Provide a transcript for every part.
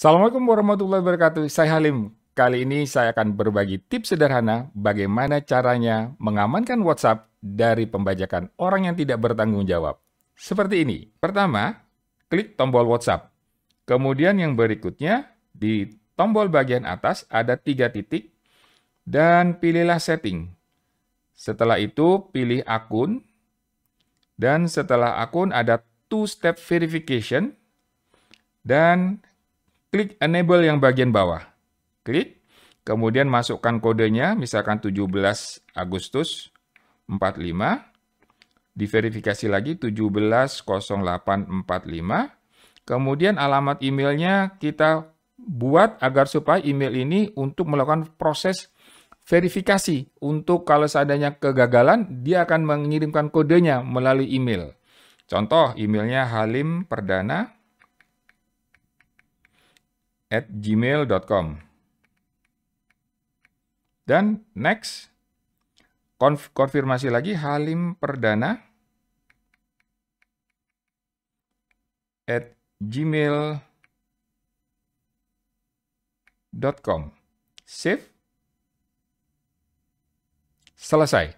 Assalamualaikum warahmatullahi wabarakatuh. Saya Halim. Kali ini saya akan berbagi tips sederhana bagaimana caranya mengamankan WhatsApp dari pembajakan orang yang tidak bertanggung jawab. Seperti ini. Pertama, klik tombol WhatsApp. Kemudian yang berikutnya, di tombol bagian atas ada tiga titik dan pilihlah setting. Setelah itu pilih akun dan setelah akun ada two-step verification dan klik enable yang bagian bawah. Klik, kemudian masukkan kodenya, misalkan 17 Agustus 45, diverifikasi lagi 170845. Kemudian alamat emailnya kita buat agar supaya email ini untuk melakukan proses verifikasi. Untuk kalau seandainya kegagalan, dia akan mengirimkan kodenya melalui email. Contoh emailnya halim perdana at gmail.com. Dan next, konf konfirmasi lagi Halim Perdana at gmail.com. Save. Selesai.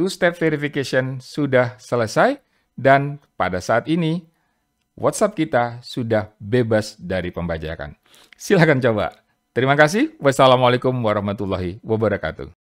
Two-step verification sudah selesai dan pada saat ini WhatsApp kita sudah bebas dari pembajakan. Silahkan coba. Terima kasih. Wassalamualaikum warahmatullahi wabarakatuh.